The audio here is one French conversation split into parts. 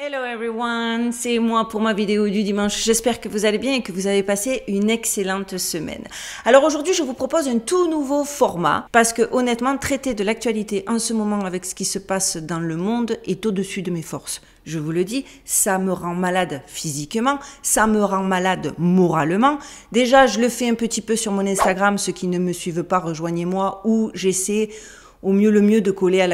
Hello everyone, c'est moi pour ma vidéo du dimanche. J'espère que vous allez bien et que vous avez passé une excellente semaine. Alors aujourd'hui, je vous propose un tout nouveau format parce que honnêtement, traiter de l'actualité en ce moment avec ce qui se passe dans le monde est au-dessus de mes forces. Je vous le dis, ça me rend malade physiquement, ça me rend malade moralement. Déjà, je le fais un petit peu sur mon Instagram, ceux qui ne me suivent pas, rejoignez-moi, ou j'essaie au mieux le mieux de coller à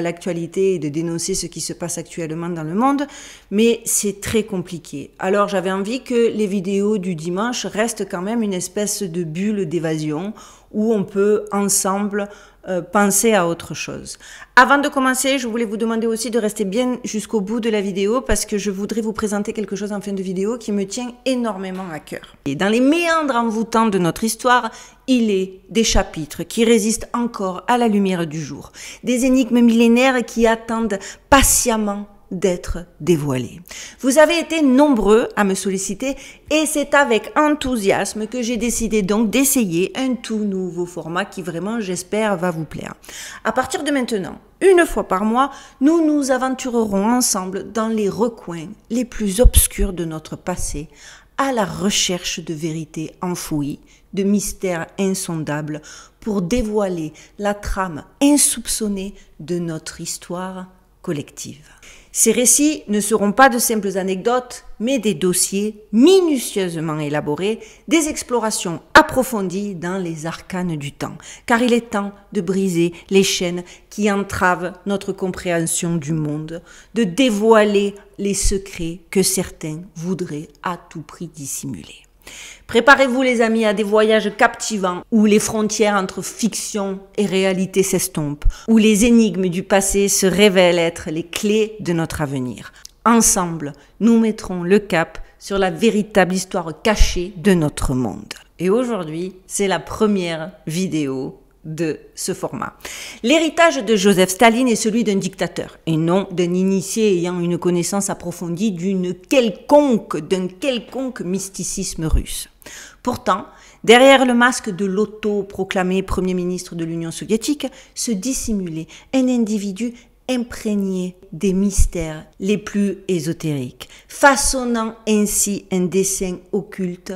l'actualité et de dénoncer ce qui se passe actuellement dans le monde, mais c'est très compliqué. Alors j'avais envie que les vidéos du dimanche restent quand même une espèce de bulle d'évasion où on peut ensemble euh, penser à autre chose. Avant de commencer, je voulais vous demander aussi de rester bien jusqu'au bout de la vidéo parce que je voudrais vous présenter quelque chose en fin de vidéo qui me tient énormément à cœur. Et dans les méandres envoûtants de notre histoire, il est des chapitres qui résistent encore à la lumière du jour, des énigmes millénaires qui attendent patiemment d'être dévoilé. Vous avez été nombreux à me solliciter et c'est avec enthousiasme que j'ai décidé donc d'essayer un tout nouveau format qui vraiment j'espère va vous plaire. À partir de maintenant, une fois par mois, nous nous aventurerons ensemble dans les recoins les plus obscurs de notre passé à la recherche de vérités enfouies, de mystères insondables pour dévoiler la trame insoupçonnée de notre histoire collective. Ces récits ne seront pas de simples anecdotes, mais des dossiers minutieusement élaborés, des explorations approfondies dans les arcanes du temps, car il est temps de briser les chaînes qui entravent notre compréhension du monde, de dévoiler les secrets que certains voudraient à tout prix dissimuler. Préparez-vous les amis à des voyages captivants où les frontières entre fiction et réalité s'estompent, où les énigmes du passé se révèlent être les clés de notre avenir. Ensemble, nous mettrons le cap sur la véritable histoire cachée de notre monde. Et aujourd'hui, c'est la première vidéo de ce format. L'héritage de Joseph Staline est celui d'un dictateur et non d'un initié ayant une connaissance approfondie d'une quelconque, d'un quelconque mysticisme russe. Pourtant, derrière le masque de l'auto-proclamé premier ministre de l'Union soviétique se dissimulait un individu imprégné des mystères les plus ésotériques, façonnant ainsi un dessin occulte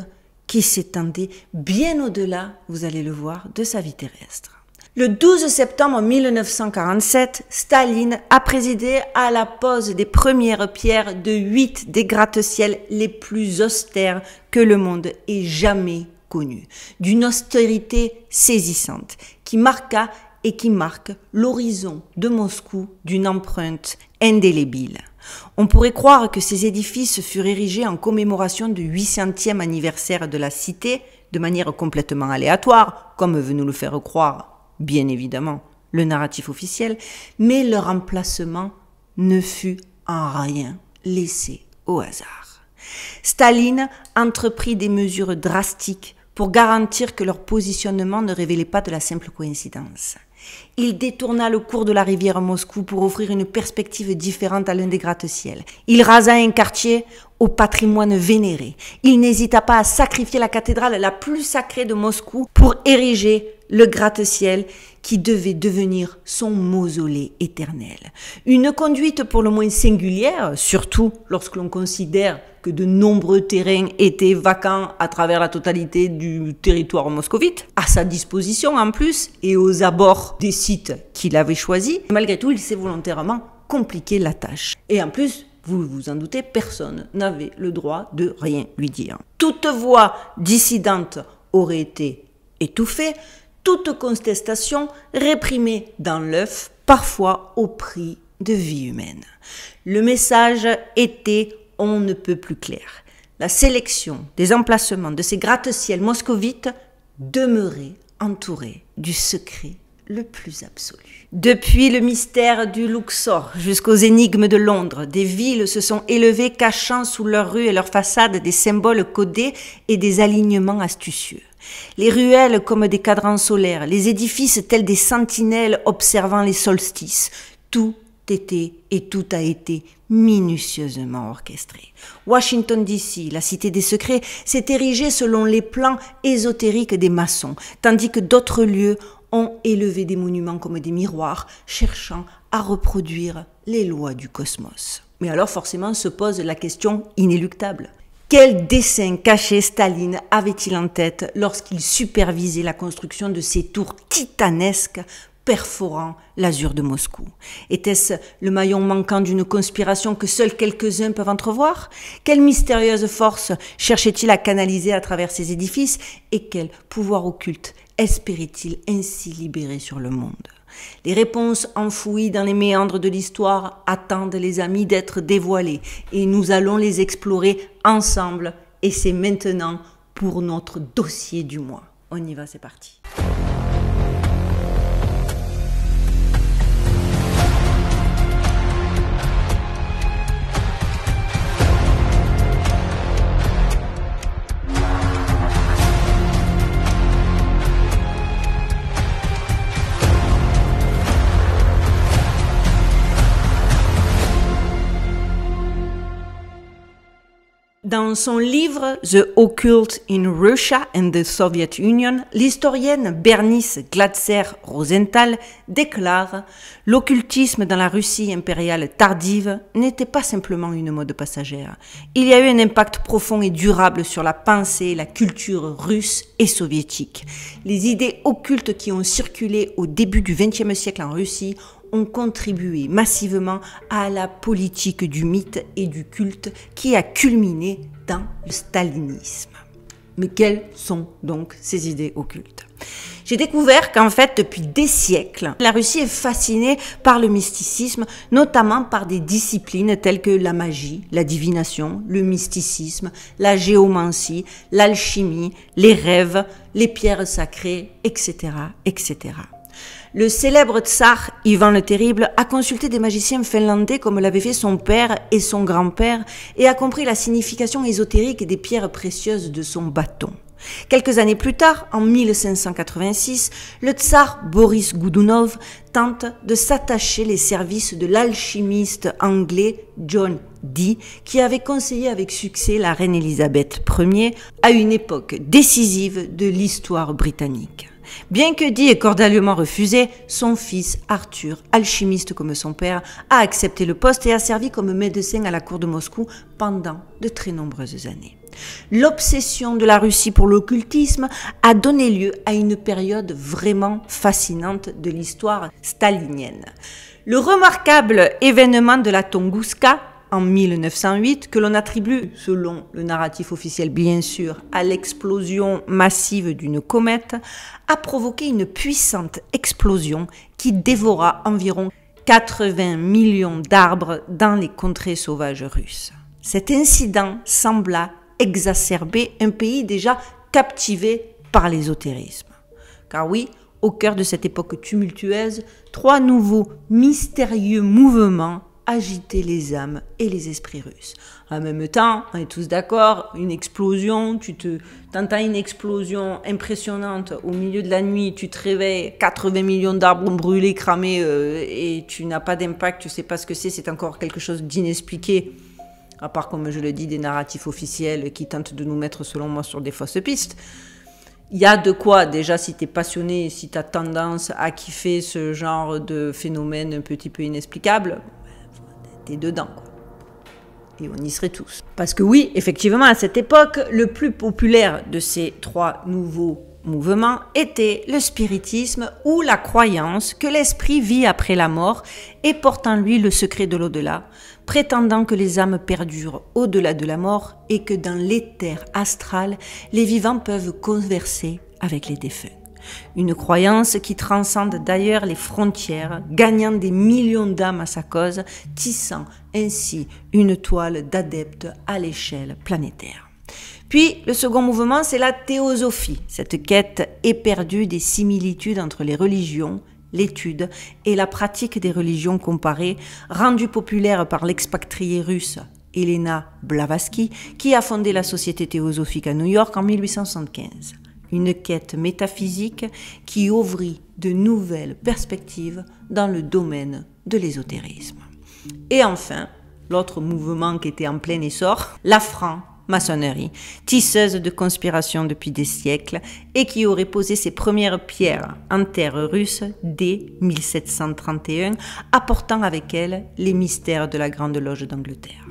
qui s'étendait bien au-delà, vous allez le voir, de sa vie terrestre. Le 12 septembre 1947, Staline a présidé à la pose des premières pierres de huit des gratte ciel les plus austères que le monde ait jamais connus, d'une austérité saisissante qui marqua et qui marque l'horizon de Moscou d'une empreinte indélébile. On pourrait croire que ces édifices furent érigés en commémoration du 800e anniversaire de la cité, de manière complètement aléatoire, comme veut nous le faire croire, bien évidemment, le narratif officiel, mais leur emplacement ne fut en rien laissé au hasard. Staline entreprit des mesures drastiques pour garantir que leur positionnement ne révélait pas de la simple coïncidence. Il détourna le cours de la rivière Moscou pour offrir une perspective différente à l'un des gratte-ciels. Il rasa un quartier au patrimoine vénéré. Il n'hésita pas à sacrifier la cathédrale la plus sacrée de Moscou pour ériger le gratte-ciel qui devait devenir son mausolée éternel. Une conduite pour le moins singulière, surtout lorsque l'on considère que de nombreux terrains étaient vacants à travers la totalité du territoire moscovite, à sa disposition en plus, et aux abords des sites qu'il avait choisis. Malgré tout, il s'est volontairement compliqué la tâche. Et en plus, vous vous en doutez, personne n'avait le droit de rien lui dire. Toute voix dissidente aurait été étouffée, toute contestation réprimée dans l'œuf, parfois au prix de vie humaine. Le message était on ne peut plus clair. La sélection des emplacements de ces gratte ciel moscovites demeurait entourée du secret le plus absolu. Depuis le mystère du Luxor jusqu'aux énigmes de Londres, des villes se sont élevées cachant sous leurs rues et leurs façades des symboles codés et des alignements astucieux. Les ruelles comme des cadrans solaires, les édifices tels des sentinelles observant les solstices. Tout était et tout a été minutieusement orchestré. Washington DC, la cité des secrets, s'est érigée selon les plans ésotériques des maçons, tandis que d'autres lieux ont élevé des monuments comme des miroirs, cherchant à reproduire les lois du cosmos. Mais alors forcément se pose la question inéluctable. Quel dessin caché Staline avait-il en tête lorsqu'il supervisait la construction de ces tours titanesques perforant l'azur de Moscou Était-ce le maillon manquant d'une conspiration que seuls quelques-uns peuvent entrevoir Quelle mystérieuse force cherchait-il à canaliser à travers ces édifices Et quel pouvoir occulte espérait-il ainsi libérer sur le monde les réponses enfouies dans les méandres de l'histoire attendent les amis d'être dévoilées et nous allons les explorer ensemble et c'est maintenant pour notre dossier du mois. On y va, c'est parti. Dans son livre The Occult in Russia and the Soviet Union, l'historienne Bernice Glatzer-Rosenthal déclare L'occultisme dans la Russie impériale tardive n'était pas simplement une mode passagère. Il y a eu un impact profond et durable sur la pensée la culture russe et soviétique. Les idées occultes qui ont circulé au début du XXe siècle en Russie ont contribué massivement à la politique du mythe et du culte qui a culminé dans le stalinisme. Mais quelles sont donc ces idées occultes J'ai découvert qu'en fait, depuis des siècles, la Russie est fascinée par le mysticisme, notamment par des disciplines telles que la magie, la divination, le mysticisme, la géomancie, l'alchimie, les rêves, les pierres sacrées, etc., etc. Le célèbre tsar Ivan le Terrible a consulté des magiciens finlandais comme l'avaient fait son père et son grand-père et a compris la signification ésotérique des pierres précieuses de son bâton. Quelques années plus tard, en 1586, le tsar Boris Goudounov tente de s'attacher les services de l'alchimiste anglais John Dee, qui avait conseillé avec succès la reine Elisabeth Ier à une époque décisive de l'histoire britannique. Bien que dit et cordialement refusé, son fils Arthur, alchimiste comme son père, a accepté le poste et a servi comme médecin à la cour de Moscou pendant de très nombreuses années. L'obsession de la Russie pour l'occultisme a donné lieu à une période vraiment fascinante de l'histoire stalinienne. Le remarquable événement de la Tunguska, en 1908, que l'on attribue, selon le narratif officiel bien sûr, à l'explosion massive d'une comète, a provoqué une puissante explosion qui dévora environ 80 millions d'arbres dans les contrées sauvages russes. Cet incident sembla exacerber un pays déjà captivé par l'ésotérisme. Car oui, au cœur de cette époque tumultueuse, trois nouveaux mystérieux mouvements agiter les âmes et les esprits russes. En même temps, on est tous d'accord, une explosion, tu te, une explosion impressionnante au milieu de la nuit, tu te réveilles, 80 millions d'arbres ont brûlé, cramé, euh, et tu n'as pas d'impact, tu sais pas ce que c'est, c'est encore quelque chose d'inexpliqué. À part, comme je le dis, des narratifs officiels qui tentent de nous mettre, selon moi, sur des fausses pistes. Il y a de quoi, déjà, si tu es passionné, si tu as tendance à kiffer ce genre de phénomène un petit peu inexplicable, dedans. Et on y serait tous. Parce que oui, effectivement, à cette époque, le plus populaire de ces trois nouveaux mouvements était le spiritisme ou la croyance que l'esprit vit après la mort et porte en lui le secret de l'au-delà, prétendant que les âmes perdurent au-delà de la mort et que dans l'éther astral, les vivants peuvent converser avec les défunts. Une croyance qui transcende d'ailleurs les frontières, gagnant des millions d'âmes à sa cause, tissant ainsi une toile d'adeptes à l'échelle planétaire. Puis, le second mouvement, c'est la théosophie, cette quête éperdue des similitudes entre les religions, l'étude et la pratique des religions comparées, rendue populaire par l'expatriée russe Elena Blavatsky, qui a fondé la Société théosophique à New York en 1875 une quête métaphysique qui ouvrit de nouvelles perspectives dans le domaine de l'ésotérisme. Et enfin, l'autre mouvement qui était en plein essor, l'affront maçonnerie tisseuse de conspiration depuis des siècles, et qui aurait posé ses premières pierres en terre russe dès 1731, apportant avec elle les mystères de la Grande Loge d'Angleterre.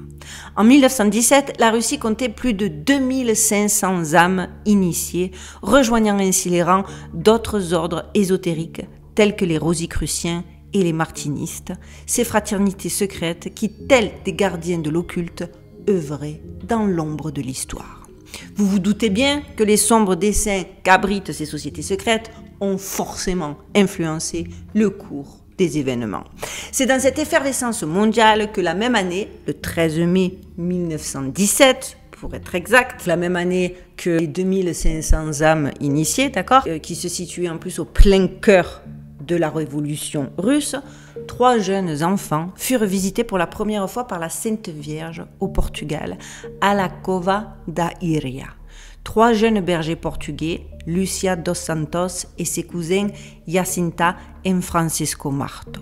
En 1917, la Russie comptait plus de 2500 âmes initiées, rejoignant ainsi les rangs d'autres ordres ésotériques tels que les Rosicruciens et les Martinistes, ces fraternités secrètes qui, telles des gardiens de l'occulte, œuvrer dans l'ombre de l'histoire. Vous vous doutez bien que les sombres dessins qu'abritent ces sociétés secrètes ont forcément influencé le cours des événements. C'est dans cette effervescence mondiale que la même année, le 13 mai 1917, pour être exact, la même année que les 2500 âmes initiées, d'accord, euh, qui se situaient en plus au plein cœur de la révolution russe, trois jeunes enfants furent visités pour la première fois par la Sainte Vierge au Portugal, à la Cova da Iria. Trois jeunes bergers portugais, Lucia dos Santos et ses cousins Jacinta et Francisco Marto.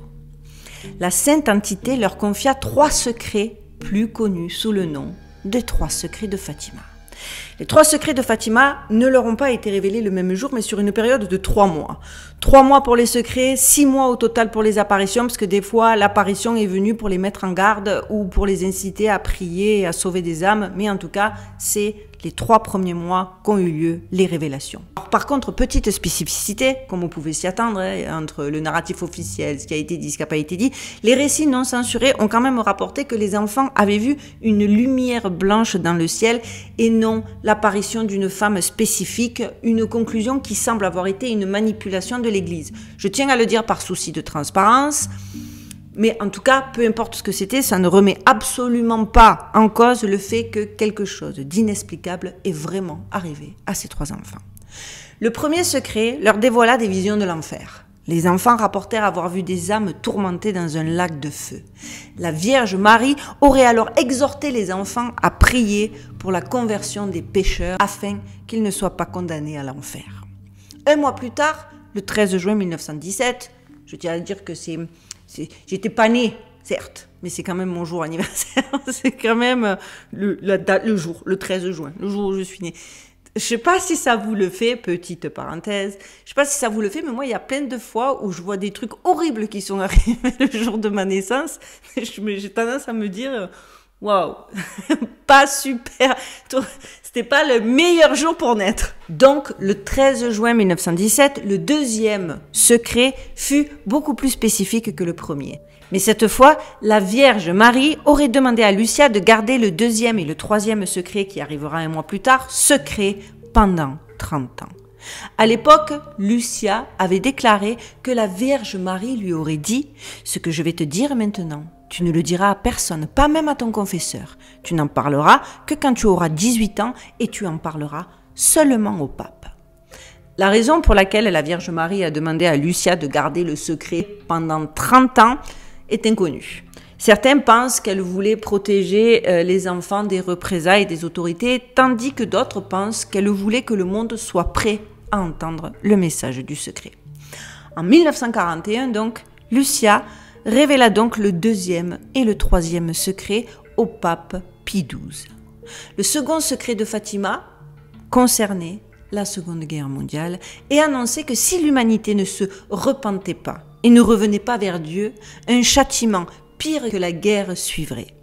La sainte entité leur confia trois secrets plus connus sous le nom des trois secrets de Fatima. Les trois secrets de Fatima ne leur ont pas été révélés le même jour, mais sur une période de trois mois. Trois mois pour les secrets, six mois au total pour les apparitions, parce que des fois l'apparition est venue pour les mettre en garde ou pour les inciter à prier et à sauver des âmes, mais en tout cas, c'est les trois premiers mois qu'ont eu lieu les révélations. par contre, petite spécificité, comme vous pouvez s'y attendre, hein, entre le narratif officiel, ce qui a été dit, ce qui n'a pas été dit, les récits non censurés ont quand même rapporté que les enfants avaient vu une lumière blanche dans le ciel et non la l'apparition d'une femme spécifique, une conclusion qui semble avoir été une manipulation de l'Église. Je tiens à le dire par souci de transparence, mais en tout cas, peu importe ce que c'était, ça ne remet absolument pas en cause le fait que quelque chose d'inexplicable est vraiment arrivé à ces trois enfants. Le premier secret leur dévoila des visions de l'enfer. Les enfants rapportèrent avoir vu des âmes tourmentées dans un lac de feu. La Vierge Marie aurait alors exhorté les enfants à prier pour la conversion des pécheurs afin qu'ils ne soient pas condamnés à l'enfer. Un mois plus tard, le 13 juin 1917, je tiens à dire que c'est, j'étais pas né certes, mais c'est quand même mon jour anniversaire, c'est quand même euh, le, la le jour, le 13 juin, le jour où je suis née je sais pas si ça vous le fait, petite parenthèse. Je sais pas si ça vous le fait, mais moi, il y a plein de fois où je vois des trucs horribles qui sont arrivés le jour de ma naissance. J'ai tendance à me dire, euh, waouh, pas super. C'était pas le meilleur jour pour naître. Donc, le 13 juin 1917, le deuxième secret fut beaucoup plus spécifique que le premier. Mais cette fois, la Vierge Marie aurait demandé à Lucia de garder le deuxième et le troisième secret qui arrivera un mois plus tard, secret pendant 30 ans. À l'époque, Lucia avait déclaré que la Vierge Marie lui aurait dit Ce que je vais te dire maintenant, tu ne le diras à personne, pas même à ton confesseur. Tu n'en parleras que quand tu auras 18 ans et tu en parleras seulement au pape. La raison pour laquelle la Vierge Marie a demandé à Lucia de garder le secret pendant 30 ans, est inconnue. Certains pensent qu'elle voulait protéger euh, les enfants des représailles des autorités, tandis que d'autres pensent qu'elle voulait que le monde soit prêt à entendre le message du secret. En 1941, donc, Lucia révéla donc le deuxième et le troisième secret au pape Pie XII. Le second secret de Fatima concernait la Seconde Guerre mondiale et annonçait que si l'humanité ne se repentait pas et ne revenait pas vers Dieu, un châtiment pire que la guerre suivrait.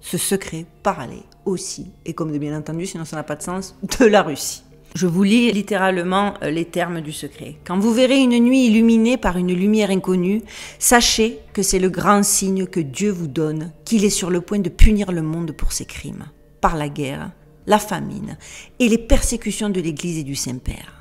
Ce secret parlait aussi, et comme de bien entendu, sinon ça n'a pas de sens, de la Russie. Je vous lis littéralement euh, les termes du secret. Quand vous verrez une nuit illuminée par une lumière inconnue, sachez que c'est le grand signe que Dieu vous donne, qu'il est sur le point de punir le monde pour ses crimes, par la guerre la famine et les persécutions de l'Église et du Saint-Père.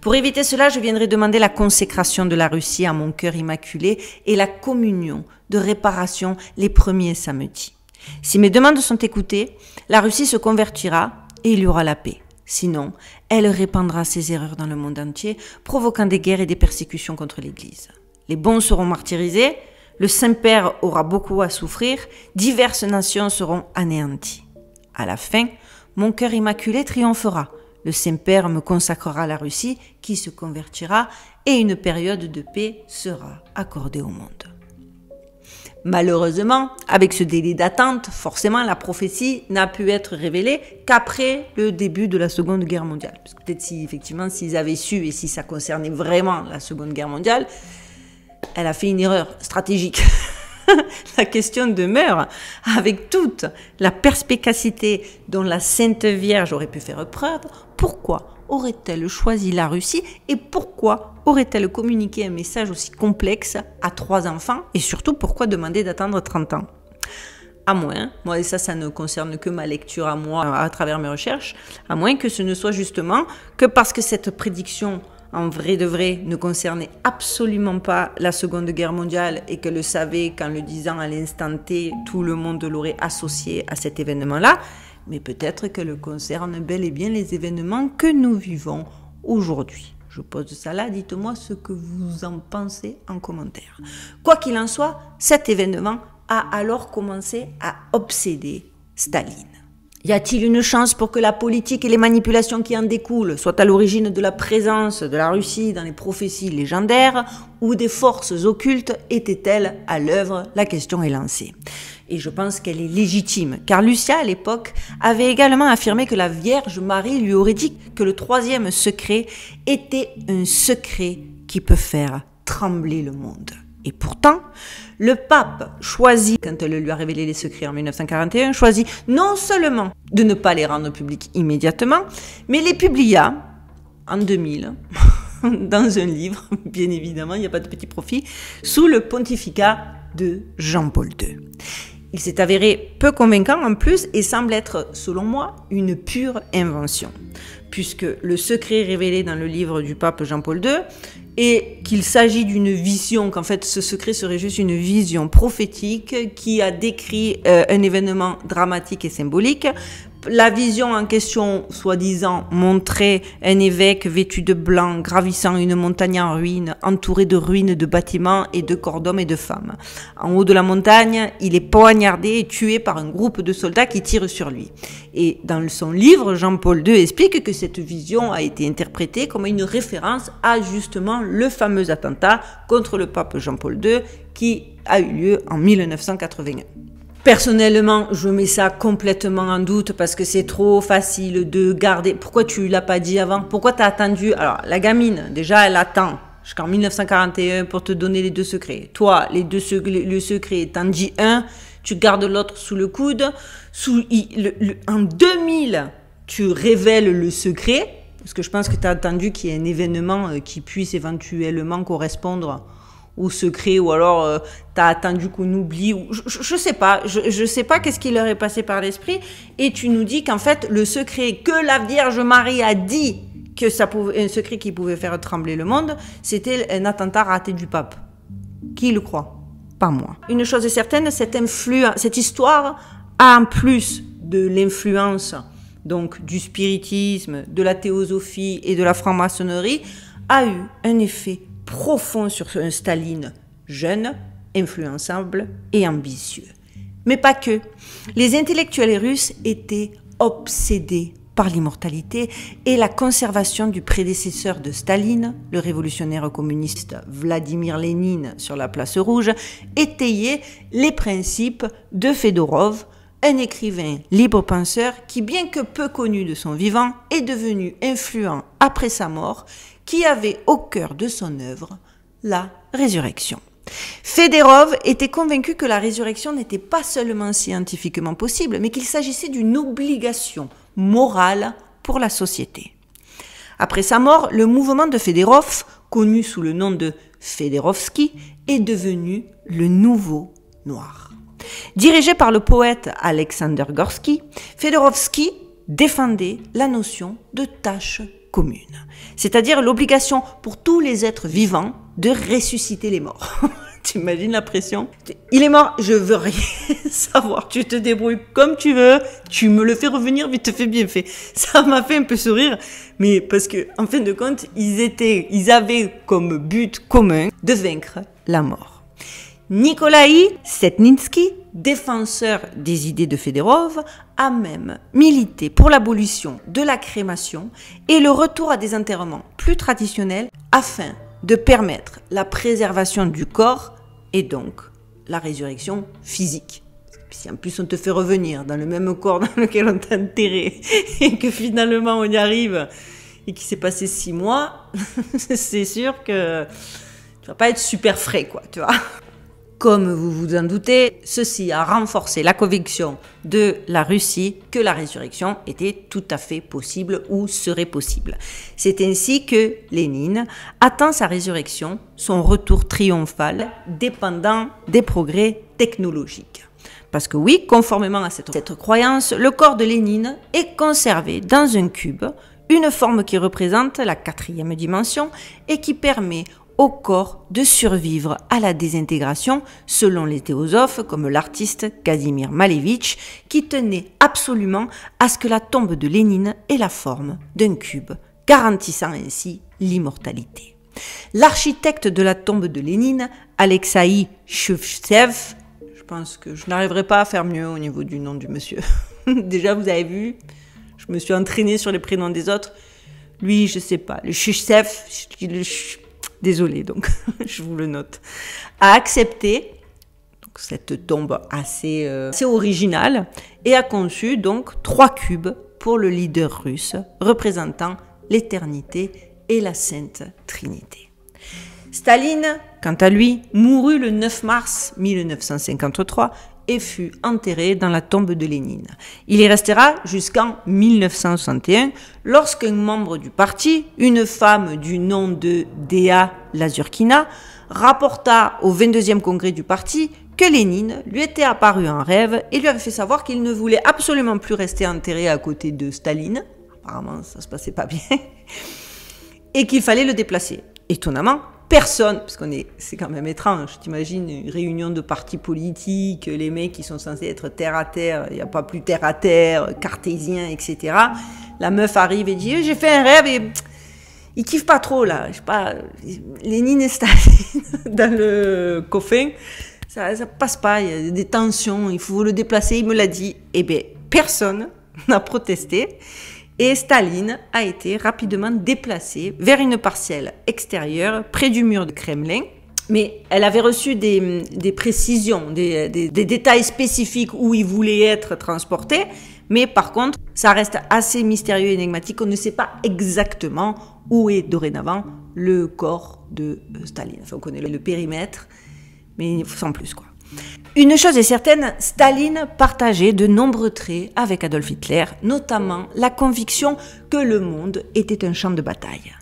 Pour éviter cela, je viendrai demander la consécration de la Russie à mon cœur immaculé et la communion de réparation les premiers samedis. Si mes demandes sont écoutées, la Russie se convertira et il y aura la paix. Sinon, elle répandra ses erreurs dans le monde entier, provoquant des guerres et des persécutions contre l'Église. Les bons seront martyrisés, le Saint-Père aura beaucoup à souffrir, diverses nations seront anéanties. À la fin, mon cœur immaculé triomphera. Le Saint-Père me consacrera la Russie qui se convertira et une période de paix sera accordée au monde. Malheureusement, avec ce délai d'attente, forcément la prophétie n'a pu être révélée qu'après le début de la Seconde Guerre mondiale. peut-être si effectivement s'ils avaient su et si ça concernait vraiment la Seconde Guerre mondiale, elle a fait une erreur stratégique. la question demeure, avec toute la perspicacité dont la Sainte Vierge aurait pu faire preuve, pourquoi aurait-elle choisi la Russie et pourquoi aurait-elle communiqué un message aussi complexe à trois enfants et surtout pourquoi demander d'attendre 30 ans à moins, moi et ça ça ne concerne que ma lecture à moi à travers mes recherches, à moins que ce ne soit justement que parce que cette prédiction en vrai de vrai, ne concernait absolument pas la Seconde Guerre mondiale et que le savait qu'en le disant à l'instant T, tout le monde l'aurait associé à cet événement-là, mais peut-être que le concerne bel et bien les événements que nous vivons aujourd'hui. Je pose ça là, dites-moi ce que vous en pensez en commentaire. Quoi qu'il en soit, cet événement a alors commencé à obséder Staline. Y a-t-il une chance pour que la politique et les manipulations qui en découlent soient à l'origine de la présence de la Russie dans les prophéties légendaires ou des forces occultes étaient-elles à l'œuvre La question est lancée. Et je pense qu'elle est légitime, car Lucia, à l'époque, avait également affirmé que la Vierge Marie lui aurait dit que le troisième secret était un secret qui peut faire trembler le monde. Et pourtant, le pape choisit, quand elle lui a révélé les secrets en 1941, choisit non seulement de ne pas les rendre publics immédiatement, mais les publia en 2000 dans un livre, bien évidemment, il n'y a pas de petit profit, sous le pontificat de Jean-Paul II. Il s'est avéré peu convaincant en plus et semble être, selon moi, une pure invention, puisque le secret révélé dans le livre du pape Jean-Paul II et qu'il s'agit d'une vision, qu'en fait ce secret serait juste une vision prophétique qui a décrit euh, un événement dramatique et symbolique, la vision en question, soi-disant, montrait un évêque vêtu de blanc gravissant une montagne en ruine, entouré de ruines de bâtiments et de corps d'hommes et de femmes. En haut de la montagne, il est poignardé et tué par un groupe de soldats qui tirent sur lui. Et dans son livre, Jean-Paul II explique que cette vision a été interprétée comme une référence à justement le fameux attentat contre le pape Jean-Paul II qui a eu lieu en 1981. Personnellement, je mets ça complètement en doute parce que c'est trop facile de garder. Pourquoi tu l'as pas dit avant Pourquoi tu as attendu Alors, la gamine, déjà, elle attend jusqu'en 1941 pour te donner les deux secrets. Toi, les deux le secret, t'en dis un, tu gardes l'autre sous le coude. Sous, en 2000, tu révèles le secret parce que je pense que tu as attendu qu'il y ait un événement euh, qui puisse éventuellement correspondre ou secret ou alors euh, t'as attendu qu'on oublie, ou je, sais pas je, je sais pas qu'est-ce qui leur est passé par l'esprit et tu nous dis qu'en fait le secret que la Vierge Marie a dit que ça pouvait un secret qui pouvait faire trembler le monde c'était un attentat raté du pape qui le croit pas moi une chose est certaine cette influence cette histoire a en plus de l'influence donc du spiritisme de la théosophie et de la franc-maçonnerie a eu un effet profond sur un Staline jeune, influençable et ambitieux. Mais pas que. Les intellectuels russes étaient obsédés par l'immortalité et la conservation du prédécesseur de Staline, le révolutionnaire communiste Vladimir Lénine sur la place rouge, étayait les principes de Fedorov, un écrivain libre-penseur qui, bien que peu connu de son vivant, est devenu influent après sa mort qui avait au cœur de son œuvre la résurrection. Federov était convaincu que la résurrection n'était pas seulement scientifiquement possible, mais qu'il s'agissait d'une obligation morale pour la société. Après sa mort, le mouvement de Federov, connu sous le nom de Federovski, est devenu le nouveau noir. Dirigé par le poète Alexander Gorski, Fedorovski défendait la notion de tâche commune, c'est-à-dire l'obligation pour tous les êtres vivants de ressusciter les morts. T'imagines la pression Il est mort, je veux rien savoir. Tu te débrouilles comme tu veux, tu me le fais revenir vite fait bien fait. Ça m'a fait un peu sourire, mais parce que en fin de compte, ils étaient, ils avaient comme but commun de vaincre la mort. Nikolai Setninski défenseur des idées de Federov, a même milité pour l'abolition de la crémation et le retour à des enterrements plus traditionnels afin de permettre la préservation du corps et donc la résurrection physique. Si en plus on te fait revenir dans le même corps dans lequel on t'a enterré et que finalement on y arrive et qu'il s'est passé six mois, c'est sûr que tu vas pas être super frais, quoi, tu vois. Comme vous vous en doutez, ceci a renforcé la conviction de la Russie que la résurrection était tout à fait possible ou serait possible. C'est ainsi que Lénine attend sa résurrection, son retour triomphal, dépendant des progrès technologiques. Parce que oui, conformément à cette, croyance, le corps de Lénine est conservé dans un cube, une forme qui représente la quatrième dimension et qui permet au corps de survivre à la désintégration, selon les théosophes comme l'artiste Casimir Malevitch, qui tenait absolument à ce que la tombe de Lénine ait la forme d'un cube, garantissant ainsi l'immortalité. L'architecte de la tombe de Lénine, Alexei Shevtsev, je pense que je n'arriverai pas à faire mieux au niveau du nom du monsieur. Déjà, vous avez vu, je me suis entraînée sur les prénoms des autres. Lui, je sais pas, le Shevtsev, le désolé donc je vous le note. a accepté cette tombe assez, euh, assez originale et a conçu donc trois cubes pour le leader russe représentant l'éternité et la Sainte Trinité. Staline, quant à lui, mourut le 9 mars 1953 et fut enterré dans la tombe de Lénine. Il y restera jusqu'en 1961 lorsqu'un membre du parti, une femme du nom de Dea Lazurkina, rapporta au 22e congrès du parti que Lénine lui était apparu en rêve et lui avait fait savoir qu'il ne voulait absolument plus rester enterré à côté de Staline. Apparemment, ça se passait pas bien. Et qu'il fallait le déplacer. Étonnamment, personne, parce qu'on est, c'est quand même étrange, t'imagines une réunion de partis politiques, les mecs qui sont censés être terre à terre, il n'y a pas plus terre à terre, cartésien, etc. La meuf arrive et dit, j'ai fait un rêve et il kiffe pas trop là, je pas, Lénine est dans le coffin, ça, ça passe pas, il y a des tensions, il faut le déplacer, il me l'a dit. et eh bien, personne n'a protesté et Staline a été rapidement déplacée vers une partielle extérieure près du mur de Kremlin. Mais elle avait reçu des, précisions, des, détails spécifiques où il voulait être transporté. Mais par contre, ça reste assez mystérieux et énigmatique. On ne sait pas exactement où est dorénavant le corps de euh, Staline. Enfin, on connaît le périmètre, mais sans plus, quoi. Une chose est certaine, Staline partageait de nombreux traits avec Adolf Hitler, notamment la conviction que le monde était un champ de bataille.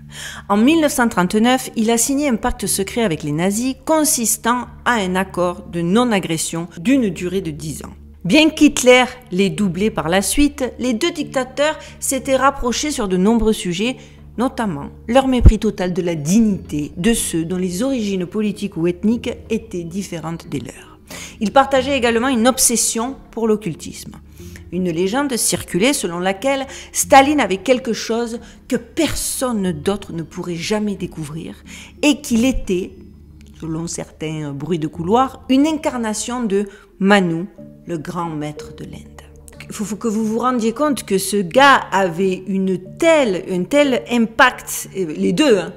En 1939, il a signé un pacte secret avec les nazis consistant à un accord de non-agression d'une durée de 10 ans. Bien qu'Hitler l'ait doublé par la suite, les deux dictateurs s'étaient rapprochés sur de nombreux sujets, notamment leur mépris total de la dignité de ceux dont les origines politiques ou ethniques étaient différentes des leurs. Il partageait également une obsession pour l'occultisme. Une légende circulait selon laquelle Staline avait quelque chose que personne d'autre ne pourrait jamais découvrir et qu'il était, selon certains bruits de couloir, une incarnation de Manu, le grand maître de l'Inde. Il faut que vous vous rendiez compte que ce gars avait une telle, un tel impact, euh, les deux, hein,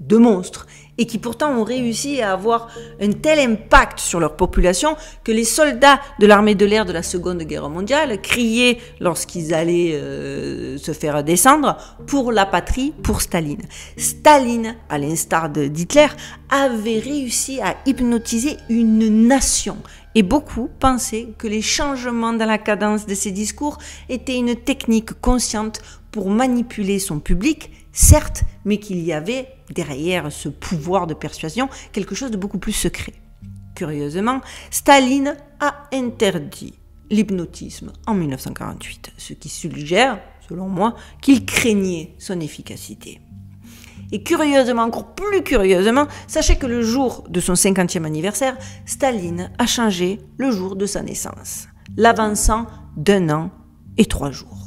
deux monstres, et qui pourtant ont réussi à avoir un tel impact sur leur population que les soldats de l'armée de l'air de la Seconde Guerre mondiale criaient lorsqu'ils allaient euh, se faire descendre pour la patrie, pour Staline. Staline, à l'instar d'Hitler, avait réussi à hypnotiser une nation. Et beaucoup pensaient que les changements dans la cadence de ses discours étaient une technique consciente pour manipuler son public, certes, mais qu'il y avait derrière ce pouvoir de persuasion quelque chose de beaucoup plus secret. Curieusement, Staline a interdit l'hypnotisme en 1948, ce qui suggère, selon moi, qu'il craignait son efficacité. Et curieusement, encore plus curieusement, sachez que le jour de son 50e anniversaire, Staline a changé le jour de sa naissance, l'avançant d'un an et trois jours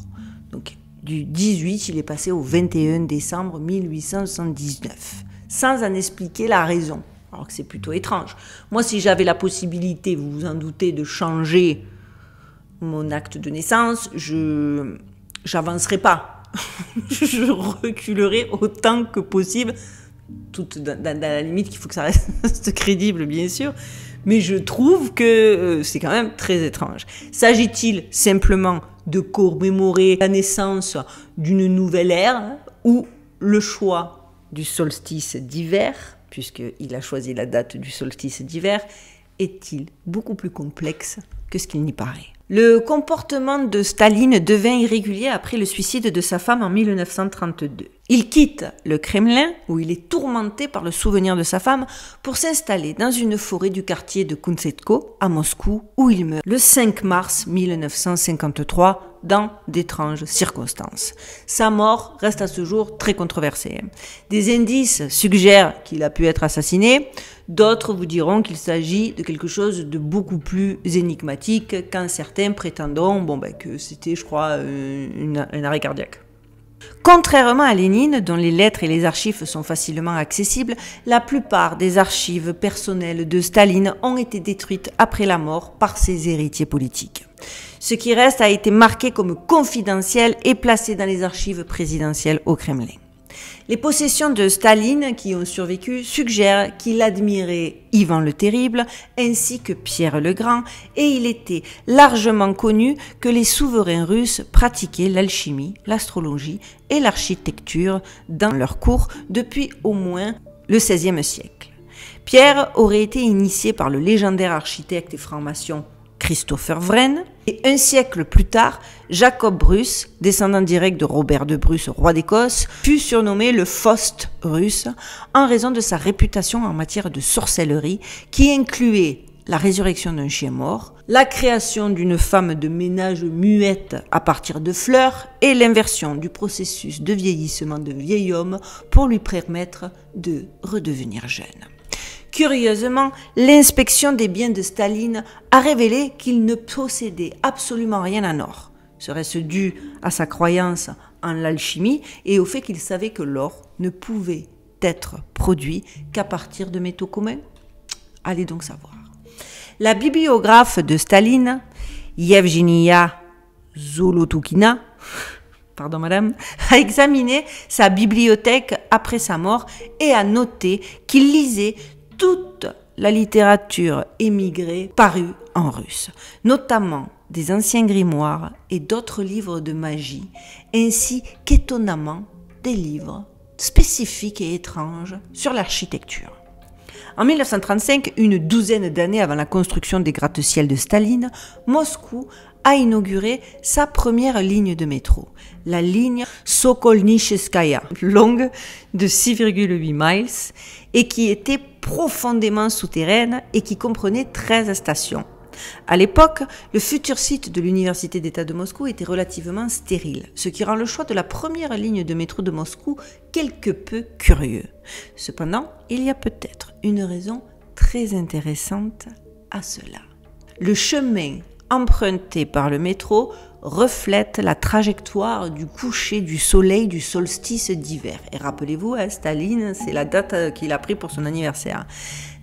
du 18, il est passé au 21 décembre 1879, sans en expliquer la raison. Alors que c'est plutôt étrange. Moi, si j'avais la possibilité, vous vous en doutez, de changer mon acte de naissance, je j'avancerai pas. je reculerai autant que possible, tout dans la limite qu'il faut que ça reste crédible, bien sûr mais je trouve que euh, c'est quand même très étrange. S'agit-il simplement de commémorer la naissance d'une nouvelle ère ou le choix du solstice d'hiver, puisqu'il a choisi la date du solstice d'hiver, est-il beaucoup plus complexe que ce qu'il n'y paraît le comportement de Staline devint irrégulier après le suicide de sa femme en 1932. Il quitte le Kremlin, où il est tourmenté par le souvenir de sa femme, pour s'installer dans une forêt du quartier de Kounsetko, à Moscou, où il meurt le 5 mars 1953 dans d'étranges circonstances. Sa mort reste à ce jour très controversée. Des indices suggèrent qu'il a pu être assassiné, D'autres vous diront qu'il s'agit de quelque chose de beaucoup plus énigmatique qu'un certain prétendant bon, ben, que c'était, je crois, euh, un arrêt cardiaque. Contrairement à Lénine, dont les lettres et les archives sont facilement accessibles, la plupart des archives personnelles de Staline ont été détruites après la mort par ses héritiers politiques. Ce qui reste a été marqué comme confidentiel et placé dans les archives présidentielles au Kremlin. Les possessions de Staline qui ont survécu suggèrent qu'il admirait Ivan le Terrible ainsi que Pierre le Grand et il était largement connu que les souverains russes pratiquaient l'alchimie, l'astrologie et l'architecture dans leurs cours depuis au moins le XVIe siècle. Pierre aurait été initié par le légendaire architecte et franc-maçon Christopher Wren, et un siècle plus tard, Jacob Bruce, descendant direct de Robert de Bruce, roi d'Écosse, fut surnommé le Faust russe en raison de sa réputation en matière de sorcellerie qui incluait la résurrection d'un chien mort, la création d'une femme de ménage muette à partir de fleurs et l'inversion du processus de vieillissement de vieil homme pour lui permettre de redevenir jeune. Curieusement, l'inspection des biens de Staline a révélé qu'il ne possédait absolument rien en or. Serait-ce dû à sa croyance en l'alchimie et au fait qu'il savait que l'or ne pouvait être produit qu'à partir de métaux communs Allez donc savoir. La bibliographe de Staline, Yevgenia Zolotukina, pardon madame, a examiné sa bibliothèque après sa mort et a noté qu'il lisait toute la littérature émigrée parue en russe, notamment des anciens grimoires et d'autres livres de magie, ainsi qu'étonnamment des livres spécifiques et étranges sur l'architecture. En 1935, une douzaine d'années avant la construction des gratte-ciels de Staline, Moscou a inauguré sa première ligne de métro, la ligne Sokolnicheskaya, longue de 6,8 miles et qui était profondément souterraine et qui comprenait 13 stations. À l'époque, le futur site de l'Université d'État de Moscou était relativement stérile, ce qui rend le choix de la première ligne de métro de Moscou quelque peu curieux. Cependant, il y a peut-être une raison très intéressante à cela. Le chemin emprunté par le métro reflète la trajectoire du coucher du soleil du solstice d'hiver. Et rappelez-vous, hein, Staline, c'est la date euh, qu'il a prise pour son anniversaire.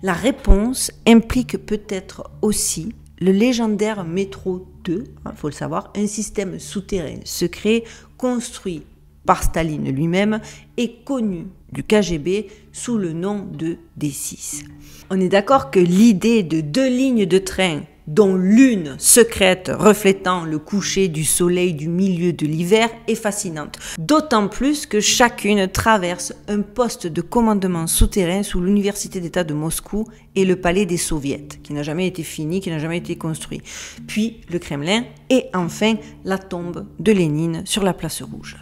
La réponse implique peut-être aussi le légendaire métro 2, il hein, faut le savoir, un système souterrain secret construit par Staline lui-même et connu du KGB sous le nom de D6. On est d'accord que l'idée de deux lignes de train dont l'une secrète reflétant le coucher du soleil du milieu de l'hiver est fascinante. D'autant plus que chacune traverse un poste de commandement souterrain sous l'Université d'État de Moscou et le palais des soviets, qui n'a jamais été fini, qui n'a jamais été construit. Puis le Kremlin et enfin la tombe de Lénine sur la place rouge.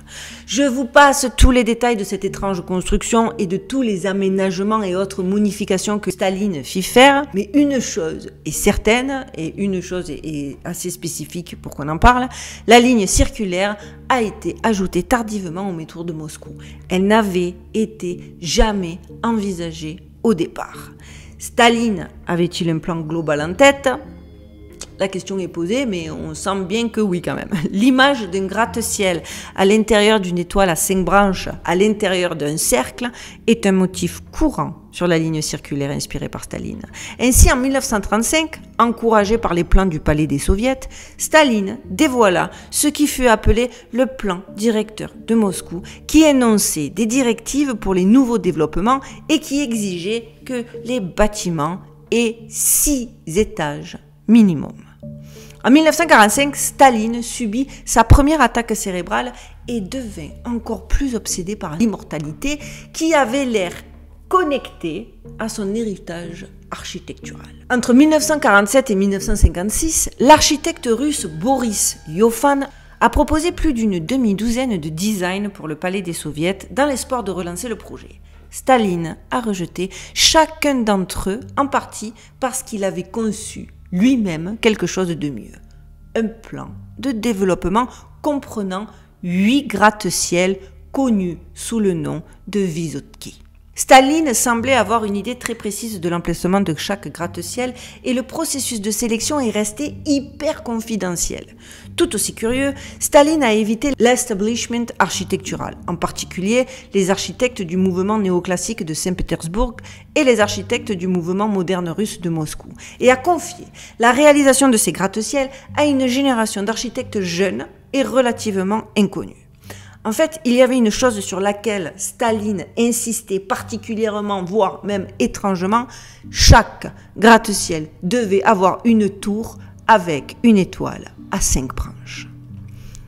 Je vous passe tous les détails de cette étrange construction et de tous les aménagements et autres modifications que Staline fit faire, mais une chose est certaine, et une chose est, assez spécifique pour qu'on en parle, la ligne circulaire a été ajoutée tardivement au métro de Moscou. Elle n'avait été jamais envisagée au départ. Staline avait-il un plan global en tête la question est posée, mais on sent bien que oui quand même. L'image d'un gratte-ciel à l'intérieur d'une étoile à cinq branches, à l'intérieur d'un cercle, est un motif courant sur la ligne circulaire inspirée par Staline. Ainsi, en 1935, encouragé par les plans du palais des soviets, Staline dévoila ce qui fut appelé le plan directeur de Moscou, qui énonçait des directives pour les nouveaux développements et qui exigeait que les bâtiments aient six étages minimum. En 1945, Staline subit sa première attaque cérébrale et devint encore plus obsédé par l'immortalité qui avait l'air connectée à son héritage architectural. Entre 1947 et 1956, l'architecte russe Boris Yofan a proposé plus d'une demi-douzaine de designs pour le palais des soviets dans l'espoir de relancer le projet. Staline a rejeté chacun d'entre eux en partie parce qu'il avait conçu lui-même quelque chose de mieux. Un plan de développement comprenant huit gratte-ciel connus sous le nom de Vizotki. Staline semblait avoir une idée très précise de l'emplacement de chaque gratte-ciel et le processus de sélection est resté hyper confidentiel. Tout aussi curieux, Staline a évité l'establishment architectural, en particulier les architectes du mouvement néoclassique de Saint-Pétersbourg et les architectes du mouvement moderne russe de Moscou, et a confié la réalisation de ces gratte-ciel à une génération d'architectes jeunes et relativement inconnus. En fait, il y avait une chose sur laquelle Staline insistait particulièrement, voire même étrangement, chaque gratte-ciel devait avoir une tour avec une étoile à cinq branches.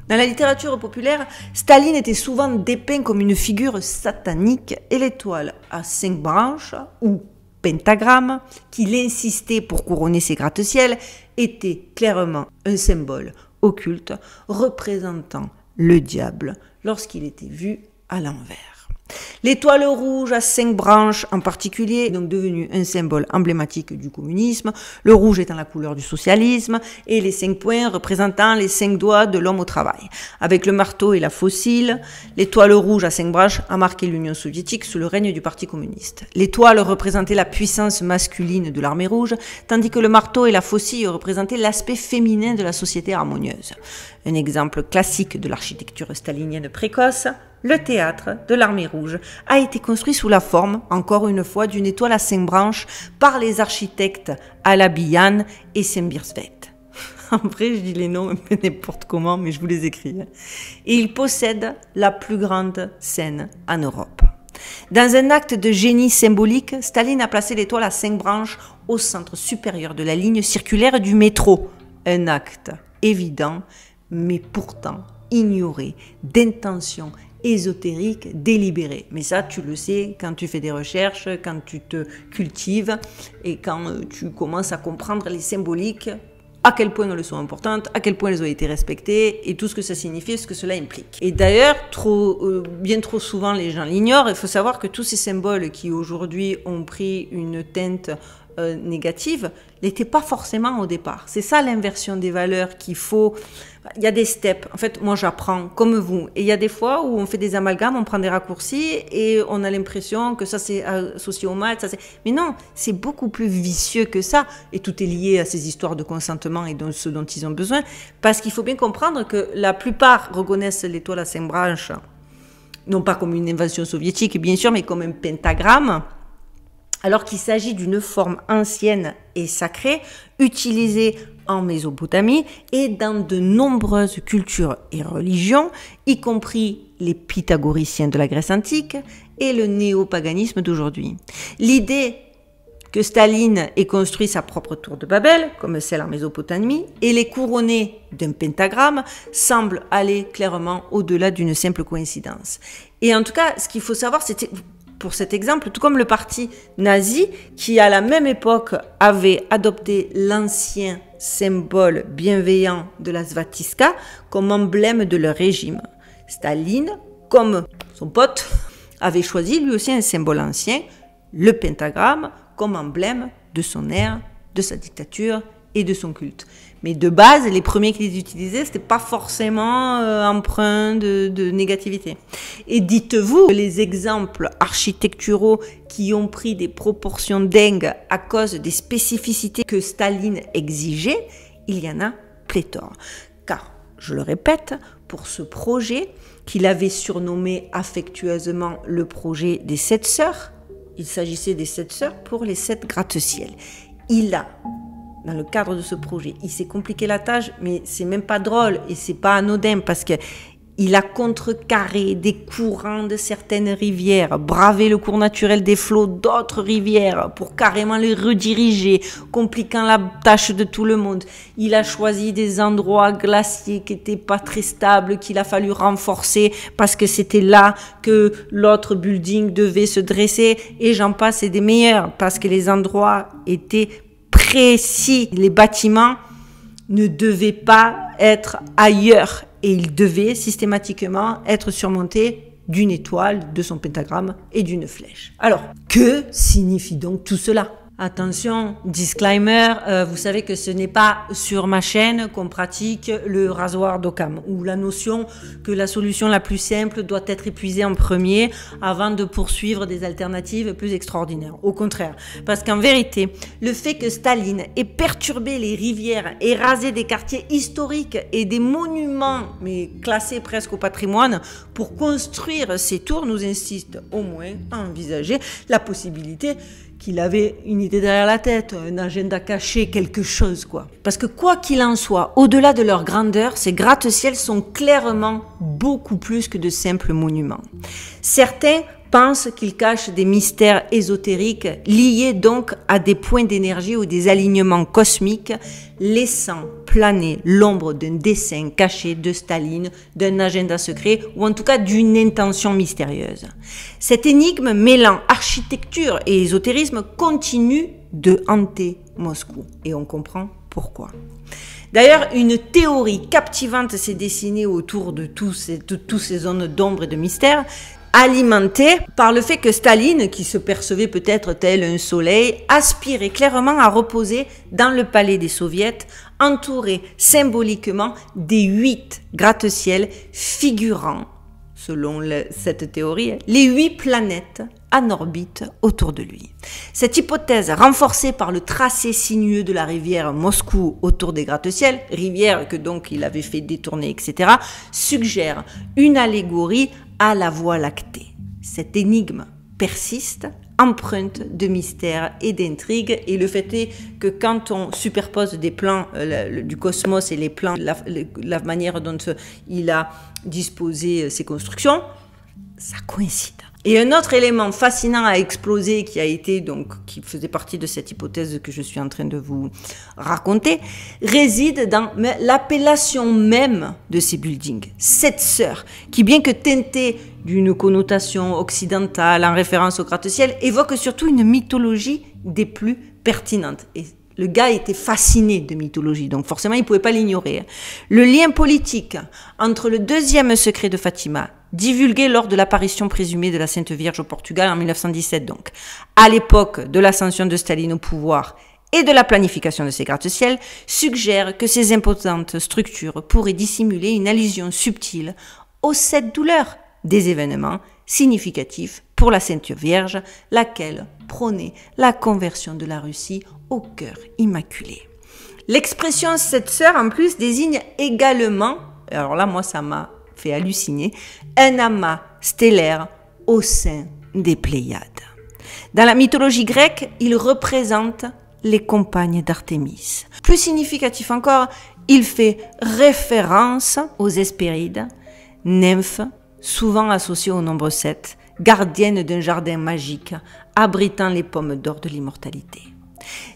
Dans la littérature populaire, Staline était souvent dépeint comme une figure satanique et l'étoile à cinq branches, ou pentagramme, qu'il insistait pour couronner ses gratte-ciels, était clairement un symbole occulte représentant le diable, lorsqu'il était vu à l'envers. L'étoile rouge à cinq branches en particulier, est donc devenue un symbole emblématique du communisme, le rouge étant la couleur du socialisme, et les cinq points représentant les cinq doigts de l'homme au travail. Avec le marteau et la fossile, l'étoile rouge à cinq branches a marqué l'Union soviétique sous le règne du Parti communiste. L'étoile représentait la puissance masculine de l'armée rouge, tandis que le marteau et la fossile représentaient l'aspect féminin de la société harmonieuse. Un exemple classique de l'architecture stalinienne précoce, le théâtre de l'Armée rouge a été construit sous la forme, encore une fois, d'une étoile à cinq branches par les architectes Alabian et Sembirsvet. En vrai, je dis les noms n'importe comment, mais je vous les écris. Hein. Et il possède la plus grande scène en Europe. Dans un acte de génie symbolique, Staline a placé l'étoile à cinq branches au centre supérieur de la ligne circulaire du métro. Un acte évident, mais pourtant ignoré, d'intention ésotérique, délibéré. Mais ça, tu le sais quand tu fais des recherches, quand tu te cultives et quand euh, tu commences à comprendre les symboliques, à quel point elles sont importantes, à quel point elles ont été respectées et tout ce que ça signifie, ce que cela implique. Et d'ailleurs, trop, euh, bien trop souvent, les gens l'ignorent. Il faut savoir que tous ces symboles qui aujourd'hui ont pris une teinte euh, négative n'était pas forcément au départ. C'est ça l'inversion des valeurs qu'il faut. Il y a des steps. En fait, moi, j'apprends comme vous. Et il y a des fois où on fait des amalgames, on prend des raccourcis et on a l'impression que ça c'est associé au mal. Ça c'est. Mais non, c'est beaucoup plus vicieux que ça. Et tout est lié à ces histoires de consentement et de ce dont ils ont besoin. Parce qu'il faut bien comprendre que la plupart reconnaissent l'étoile à cinq branches, non pas comme une invention soviétique, bien sûr, mais comme un pentagramme alors qu'il s'agit d'une forme ancienne et sacrée utilisée en Mésopotamie et dans de nombreuses cultures et religions, y compris les pythagoriciens de la Grèce antique et le néopaganisme d'aujourd'hui. L'idée que Staline ait construit sa propre tour de Babel, comme celle en Mésopotamie, et les couronnées d'un pentagramme semble aller clairement au-delà d'une simple coïncidence. Et en tout cas, ce qu'il faut savoir, c'était pour cet exemple, tout comme le parti nazi qui à la même époque avait adopté l'ancien symbole bienveillant de la Svatiska comme emblème de leur régime. Staline, comme son pote, avait choisi lui aussi un symbole ancien, le pentagramme, comme emblème de son ère, de sa dictature et de son culte. Mais de base, les premiers qui les utilisaient, c'était pas forcément euh, empreint de, négativité. Et dites-vous, les exemples architecturaux qui ont pris des proportions dingues à cause des spécificités que Staline exigeait, il y en a pléthore. Car, je le répète, pour ce projet, qu'il avait surnommé affectueusement le projet des sept sœurs, il s'agissait des sept sœurs pour les sept gratte ciel Il a dans le cadre de ce projet. Il s'est compliqué la tâche, mais c'est même pas drôle et c'est pas anodin parce que il a contrecarré des courants de certaines rivières, bravé le cours naturel des flots d'autres rivières pour carrément les rediriger, compliquant la tâche de tout le monde. Il a choisi des endroits glaciers qui étaient pas très stables, qu'il a fallu renforcer parce que c'était là que l'autre building devait se dresser et j'en passe des meilleurs parce que les endroits étaient si Les bâtiments ne devaient pas être ailleurs et ils devaient systématiquement être surmontés d'une étoile, de son pentagramme et d'une flèche. Alors, que signifie donc tout cela Attention, disclaimer, euh, vous savez que ce n'est pas sur ma chaîne qu'on pratique le rasoir d'ocam ou la notion que la solution la plus simple doit être épuisée en premier avant de poursuivre des alternatives plus extraordinaires. Au contraire, parce qu'en vérité, le fait que Staline ait perturbé les rivières et rasé des quartiers historiques et des monuments, mais classés presque au patrimoine, pour construire ces tours, nous insiste au moins à envisager la possibilité qu'il avait une idée derrière la tête, un agenda caché, quelque chose, quoi. Parce que quoi qu'il en soit, au-delà de leur grandeur, ces gratte-ciels sont clairement beaucoup plus que de simples monuments. Certains pense qu'il cache des mystères ésotériques liés donc à des points d'énergie ou des alignements cosmiques, laissant planer l'ombre d'un dessin caché de Staline, d'un agenda secret ou en tout cas d'une intention mystérieuse. Cette énigme mêlant architecture et ésotérisme continue de hanter Moscou et on comprend pourquoi. D'ailleurs, une théorie captivante s'est dessinée autour de, de toutes ces zones d'ombre et de mystère alimenté par le fait que Staline, qui se percevait peut-être tel un soleil, aspirait clairement à reposer dans le palais des soviets, entouré symboliquement des huit gratte-ciels figurant, selon cette théorie, les huit planètes en orbite autour de lui. Cette hypothèse, renforcée par le tracé sinueux de la rivière Moscou autour des gratte-ciels, rivière que donc il avait fait détourner, etc., suggère une allégorie à la Voie lactée. Cette énigme persiste, empreinte de mystère et d'intrigue. Et le fait est que quand on superpose des plans euh, du cosmos et les plans, la, la manière dont il a disposé euh, ses constructions, ça coïncide. Et un autre élément fascinant à exploser qui a été donc qui faisait partie de cette hypothèse que je suis en train de vous raconter réside dans l'appellation même de ces buildings, cette sœur, qui bien que teintée d'une connotation occidentale en référence au gratte-ciel, évoque surtout une mythologie des plus pertinentes. Et le gars était fasciné de mythologie, donc forcément il ne pouvait pas l'ignorer. Hein. Le lien politique entre le deuxième secret de Fatima divulguée lors de l'apparition présumée de la Sainte Vierge au Portugal en 1917 donc. À l'époque de l'ascension de Staline au pouvoir et de la planification de ces gratte-ciels, suggère que ces imposantes structures pourraient dissimuler une allusion subtile aux sept douleurs des événements significatifs pour la Sainte Vierge, laquelle prônait la conversion de la Russie au cœur immaculé. L'expression cette sœur » en plus désigne également, alors là moi ça m'a halluciné un amas stellaire au sein des Pléiades. Dans la mythologie grecque, il représente les compagnes d'Artémis. Plus significatif encore, il fait référence aux Hespérides, nymphes souvent associées au nombre 7, gardiennes d'un jardin magique abritant les pommes d'or de l'immortalité.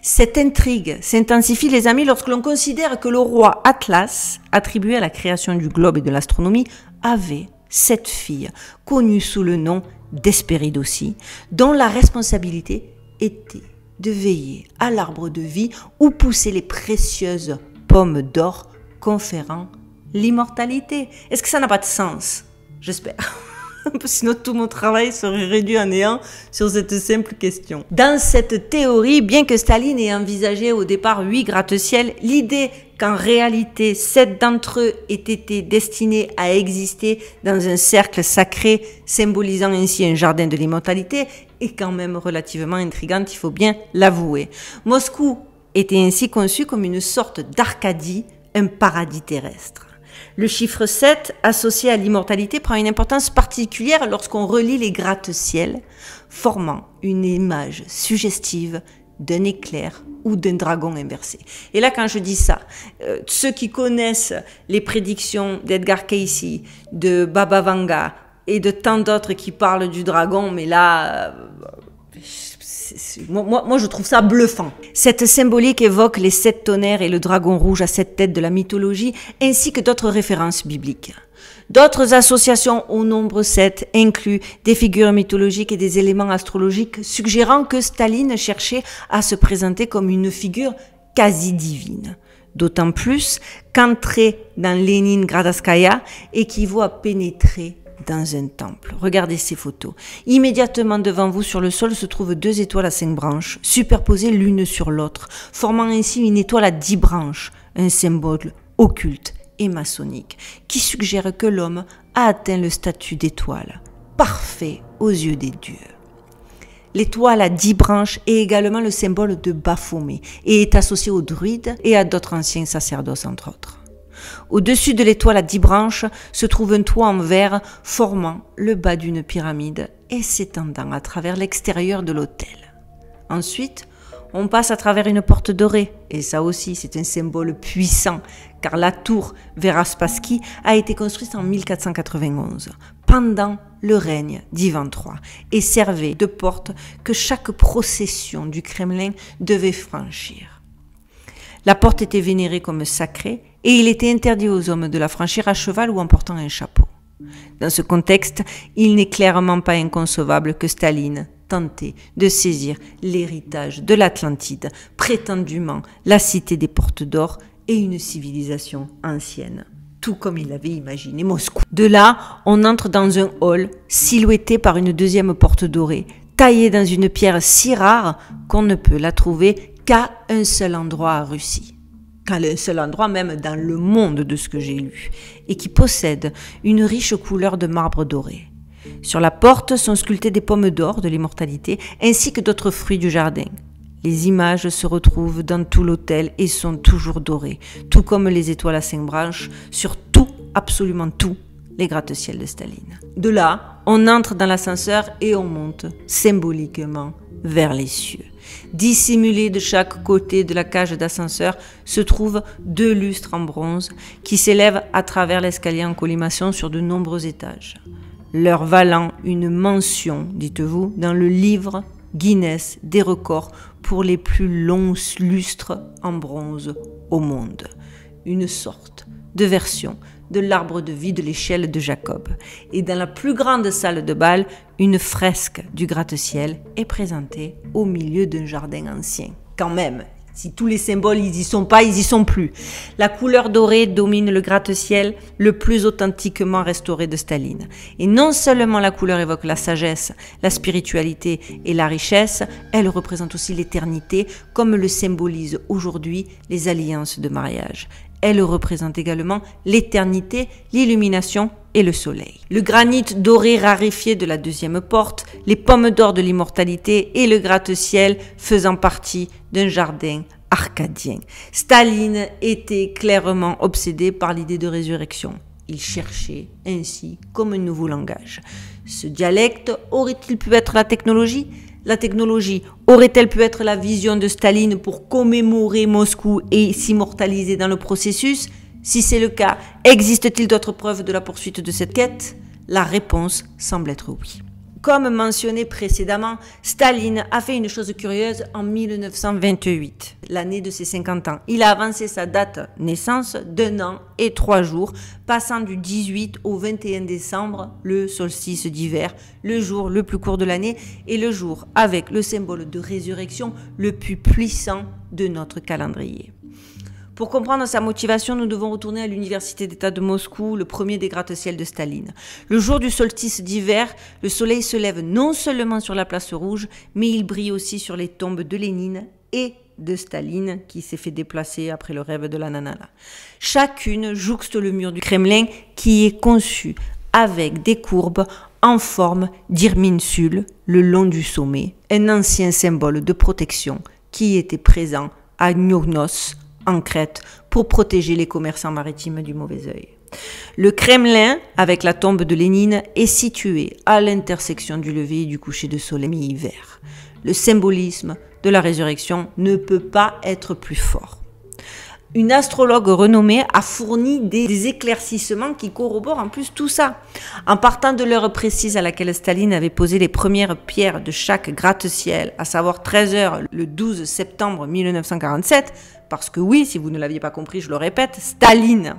Cette intrigue s'intensifie, les amis, lorsque l'on considère que le roi Atlas, attribué à la création du globe et de l'astronomie, avait cette fille, connue sous le nom d'Hespéride dont la responsabilité était de veiller à l'arbre de vie où poussaient les précieuses pommes d'or conférant l'immortalité. Est-ce que ça n'a pas de sens J'espère. sinon tout mon travail serait réduit à néant sur cette simple question. Dans cette théorie, bien que Staline ait envisagé au départ huit gratte-ciel, l'idée qu'en réalité sept d'entre eux aient été destinés à exister dans un cercle sacré, symbolisant ainsi un jardin de l'immortalité, est quand même relativement intrigante, il faut bien l'avouer. Moscou était ainsi conçu comme une sorte d'Arcadie, un paradis terrestre. Le chiffre 7, associé à l'immortalité, prend une importance particulière lorsqu'on relie les gratte ciel formant une image suggestive d'un éclair ou d'un dragon inversé. Et là, quand je dis ça, euh, ceux qui connaissent les prédictions d'Edgar Cayce, de Baba Vanga et de tant d'autres qui parlent du dragon, mais là, euh, moi, je trouve ça bluffant. Cette symbolique évoque les sept tonnerres et le dragon rouge à sept têtes de la mythologie, ainsi que d'autres références bibliques. D'autres associations au nombre sept incluent des figures mythologiques et des éléments astrologiques suggérant que Staline cherchait à se présenter comme une figure quasi divine. D'autant plus qu'entrer dans Lénine gradaskaya équivaut à pénétrer dans un temple. Regardez ces photos. Immédiatement devant vous, sur le sol, se trouvent deux étoiles à cinq branches, superposées l'une sur l'autre, formant ainsi une étoile à dix branches, un symbole occulte et maçonnique, qui suggère que l'homme a atteint le statut d'étoile, parfait aux yeux des dieux. L'étoile à dix branches est également le symbole de Baphomet et est associée aux druides et à d'autres anciens sacerdotes entre autres. Au-dessus de l'étoile à dix branches se trouve un toit en verre formant le bas d'une pyramide et s'étendant à travers l'extérieur de l'hôtel. Ensuite, on passe à travers une porte dorée, et ça aussi c'est un symbole puissant, car la tour Veraspaski a été construite en 1491, pendant le règne d'Ivan III, et servait de porte que chaque procession du Kremlin devait franchir. La porte était vénérée comme sacrée et il était interdit aux hommes de la franchir à cheval ou en portant un chapeau. Dans ce contexte, il n'est clairement pas inconcevable que Staline tentait de saisir l'héritage de l'Atlantide, prétendument la cité des portes d'or et une civilisation ancienne, tout comme il avait imaginé Moscou. De là, on entre dans un hall silhouetté par une deuxième porte dorée, taillée dans une pierre si rare qu'on ne peut la trouver qu'à un seul endroit à Russie qu'à seul endroit, même dans le monde de ce que j'ai lu, et qui possède une riche couleur de marbre doré. Sur la porte sont sculptées des pommes d'or de l'immortalité, ainsi que d'autres fruits du jardin. Les images se retrouvent dans tout l'hôtel et sont toujours dorées, tout comme les étoiles à cinq branches, sur tout, absolument tout, les gratte-ciels de Staline. De là, on entre dans l'ascenseur et on monte symboliquement vers les cieux. Dissimulés de chaque côté de la cage d'ascenseur se trouvent deux lustres en bronze qui s'élèvent à travers l'escalier en collimation sur de nombreux étages, leur valant une mention, dites-vous, dans le livre Guinness des records pour les plus longs lustres en bronze au monde. Une sorte de version de l'arbre de vie de l'échelle de Jacob. Et dans la plus grande salle de bal, une fresque du gratte-ciel est présentée au milieu d'un jardin ancien. Quand même, si tous les symboles ils y sont pas, ils y sont plus. La couleur dorée domine le gratte-ciel le plus authentiquement restauré de Staline. Et non seulement la couleur évoque la sagesse, la spiritualité et la richesse, elle représente aussi l'éternité comme le symbolisent aujourd'hui les alliances de mariage elle représente également l'éternité, l'illumination et le soleil. Le granit doré raréfié de la deuxième porte, les pommes d'or de l'immortalité et le gratte-ciel faisant partie d'un jardin arcadien. Staline était clairement obsédé par l'idée de résurrection. Il cherchait ainsi comme un nouveau langage. Ce dialecte aurait-il pu être la technologie la technologie aurait-elle pu être la vision de Staline pour commémorer Moscou et s'immortaliser dans le processus Si c'est le cas, existe-t-il d'autres preuves de la poursuite de cette quête La réponse semble être oui. Comme mentionné précédemment, Staline a fait une chose curieuse en 1928, l'année de ses 50 ans. Il a avancé sa date naissance d'un an et trois jours, passant du 18 au 21 décembre, le solstice d'hiver, le jour le plus court de l'année et le jour avec le symbole de résurrection le plus puissant de notre calendrier. Pour comprendre sa motivation, nous devons retourner à l'université d'État de Moscou, le premier des gratte-ciel de Staline. Le jour du solstice d'hiver, le soleil se lève non seulement sur la place rouge, mais il brille aussi sur les tombes de Lénine et de Staline qui s'est fait déplacer après le rêve de la nanana. Chacune jouxte le mur du Kremlin qui est conçu avec des courbes en forme d'irminsule le long du sommet, un ancien symbole de protection qui était présent à Nurnos en Crète pour protéger les commerçants maritimes du mauvais œil. Le Kremlin, avec la tombe de Lénine, est situé à l'intersection du lever et du coucher de soleil mi-hiver. Le symbolisme de la résurrection ne peut pas être plus fort une astrologue renommée a fourni des, éclaircissements qui corroborent en plus tout ça. En partant de l'heure précise à laquelle Staline avait posé les premières pierres de chaque gratte-ciel, à savoir 13h le 12 septembre 1947, parce que oui, si vous ne l'aviez pas compris, je le répète, Staline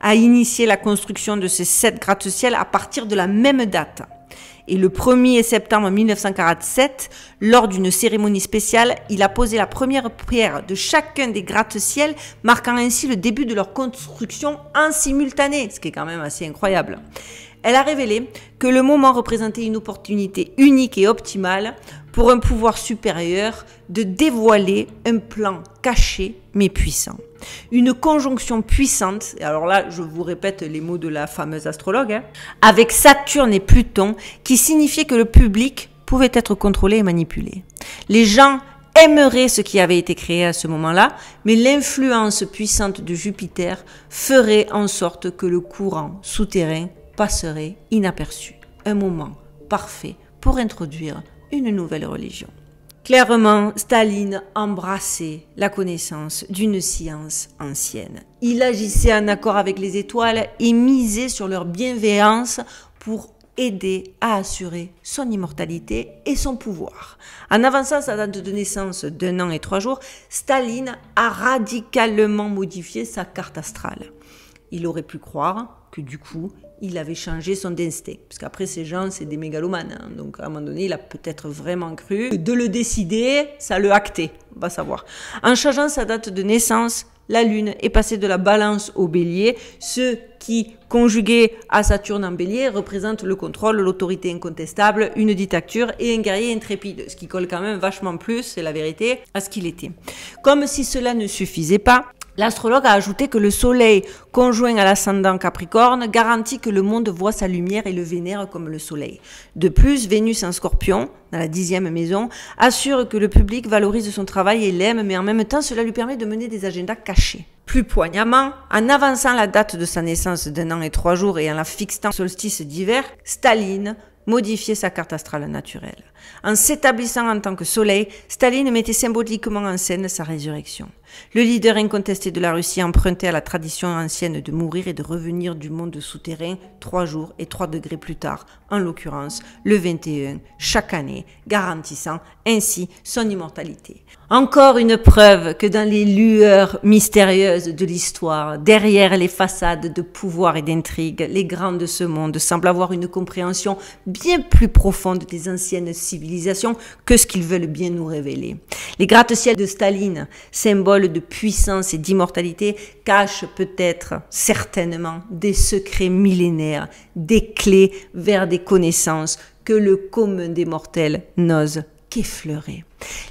a initié la construction de ces sept gratte-ciel à partir de la même date et le 1er septembre 1947, lors d'une cérémonie spéciale, il a posé la première prière de chacun des gratte-ciels, marquant ainsi le début de leur construction en simultané, ce qui est quand même assez incroyable. Elle a révélé que le moment représentait une opportunité unique et optimale pour un pouvoir supérieur de dévoiler un plan caché mais puissant une conjonction puissante, et alors là je vous répète les mots de la fameuse astrologue, hein, avec Saturne et Pluton, qui signifiait que le public pouvait être contrôlé et manipulé. Les gens aimeraient ce qui avait été créé à ce moment-là, mais l'influence puissante de Jupiter ferait en sorte que le courant souterrain passerait inaperçu. Un moment parfait pour introduire une nouvelle religion. Clairement, Staline embrassait la connaissance d'une science ancienne. Il agissait en accord avec les étoiles et misait sur leur bienveillance pour aider à assurer son immortalité et son pouvoir. En avançant sa date de naissance d'un an et trois jours, Staline a radicalement modifié sa carte astrale. Il aurait pu croire que du coup, il avait changé son destin, Parce qu'après, ces gens, c'est des mégalomanes. Hein. Donc, à un moment donné, il a peut-être vraiment cru que de le décider, ça le actait. On va savoir. En changeant sa date de naissance, la Lune est passée de la balance au bélier, ce qui, conjugué à Saturne en bélier, représente le contrôle, l'autorité incontestable, une dictature et un guerrier intrépide, ce qui colle quand même vachement plus, c'est la vérité, à ce qu'il était. Comme si cela ne suffisait pas, L'astrologue a ajouté que le Soleil, conjoint à l'ascendant Capricorne, garantit que le monde voit sa lumière et le vénère comme le Soleil. De plus, Vénus en scorpion, dans la dixième maison, assure que le public valorise son travail et l'aime, mais en même temps cela lui permet de mener des agendas cachés. Plus poignamment, en avançant la date de sa naissance d'un an et trois jours et en la fixant au solstice d'hiver, Staline modifiait sa carte astrale naturelle. En s'établissant en tant que soleil, Staline mettait symboliquement en scène sa résurrection. Le leader incontesté de la Russie empruntait à la tradition ancienne de mourir et de revenir du monde souterrain trois jours et trois degrés plus tard, en l'occurrence le 21, chaque année, garantissant ainsi son immortalité. Encore une preuve que dans les lueurs mystérieuses de l'histoire, derrière les façades de pouvoir et d'intrigue, les grands de ce monde semblent avoir une compréhension bien plus profonde des anciennes civilisation que ce qu'ils veulent bien nous révéler. Les gratte-ciels de Staline, symbole de puissance et d'immortalité, cachent peut-être certainement des secrets millénaires, des clés vers des connaissances que le commun des mortels n'ose qu'effleurer.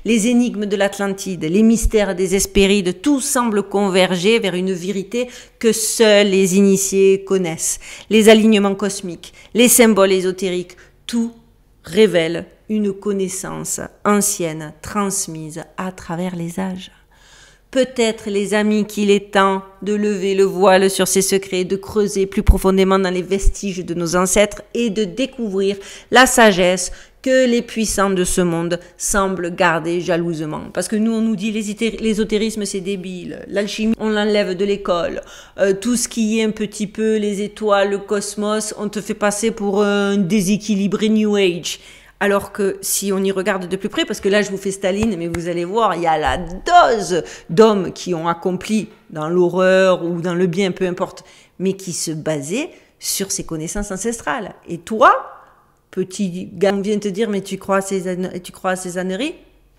Les énigmes de l'Atlantide, les mystères des Hespérides, tout semble converger vers une vérité que seuls les initiés connaissent. Les alignements cosmiques, les symboles ésotériques, tout révèle une connaissance ancienne, transmise à travers les âges. Peut-être, les amis, qu'il est temps de lever le voile sur ces secrets, de creuser plus profondément dans les vestiges de nos ancêtres et de découvrir la sagesse que les puissants de ce monde semblent garder jalousement. Parce que nous, on nous dit l'ésotérisme, c'est débile. L'alchimie, on l'enlève de l'école. Euh, tout ce qui est un petit peu les étoiles, le cosmos, on te fait passer pour un déséquilibré New Age. Alors que si on y regarde de plus près, parce que là je vous fais Staline, mais vous allez voir, il y a la dose d'hommes qui ont accompli dans l'horreur ou dans le bien, peu importe, mais qui se basaient sur ces connaissances ancestrales. Et toi, petit gars, on vient te dire, mais tu crois à ces, tu crois ces âneries